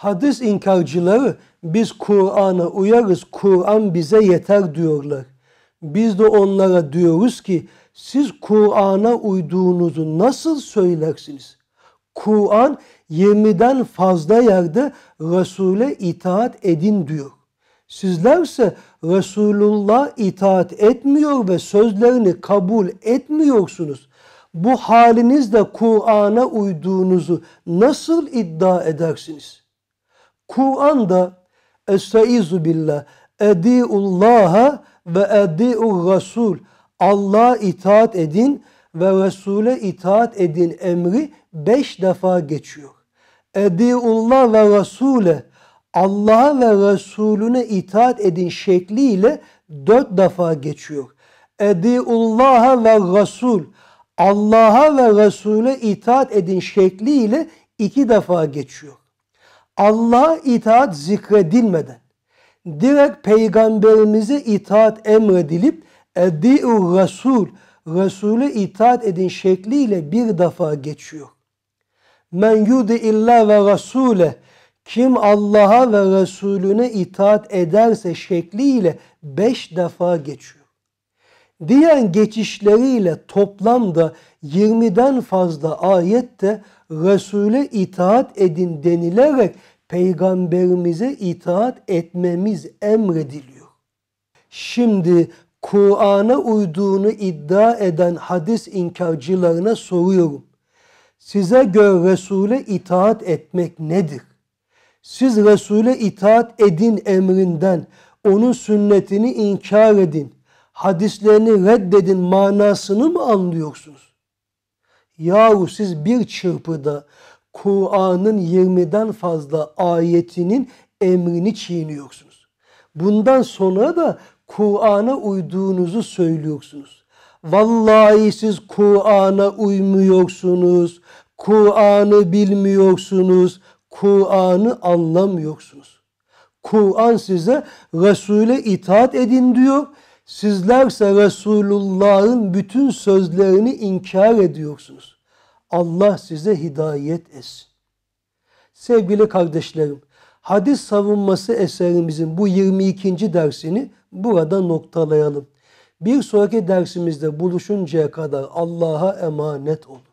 Hadis inkarcıları biz Kur'an'a uyarız, Kur'an bize yeter diyorlar. Biz de onlara diyoruz ki siz Kur'an'a uyduğunuzu nasıl söylersiniz? Kur'an 20'den fazla yerde Resul'e itaat edin diyor. Sizlerse Resulullah itaat etmiyor ve sözlerini kabul etmiyorsunuz. Bu halinizde Kur'an'a uyduğunuzu nasıl iddia edersiniz? Kur'an'da Estaizu billah Edi'ullaha ve edi'ur Rasul Allah'a itaat edin ve Resul'e itaat edin emri beş defa geçiyor. Edi'ullah ve Resul'e Allah'a ve Resulüne itaat edin şekliyle dört defa geçiyor. Edi'ullaha ve Resul Allah'a ve Resul'e itaat edin şekliyle iki defa geçiyor. Allah'a itaat zikredilmeden direkt peygamberimize itaat emredilip edi'u rasul, Resul'e itaat edin şekliyle bir defa geçiyor. Men yudi illa ve rasule kim Allah'a ve Resulüne itaat ederse şekliyle beş defa geçiyor. Diğer geçişleriyle toplamda 20'den fazla ayette Resul'e itaat edin denilerek peygamberimize itaat etmemiz emrediliyor. Şimdi Kur'an'a uyduğunu iddia eden hadis inkarcılarına soruyorum. Size göre Resul'e itaat etmek nedir? Siz Resul'e itaat edin emrinden, onun sünnetini inkar edin hadislerini reddedin manasını mı anlıyorsunuz? Yahu siz bir çırpıda Kur'an'ın 20'den fazla ayetinin emrini çiğniyorsunuz. Bundan sonra da Kur'an'a uyduğunuzu söylüyorsunuz. Vallahi siz Kur'an'a uymuyorsunuz. Kur'an'ı bilmiyorsunuz. Kur'an'ı anlamıyorsunuz. Kur'an size Resul'e itaat edin diyor. Sizlerse Resulullah'ın bütün sözlerini inkar ediyorsunuz. Allah size hidayet etsin. Sevgili kardeşlerim, hadis savunması eserimizin bu 22. dersini burada noktalayalım. Bir sonraki dersimizde buluşuncaya kadar Allah'a emanet olun.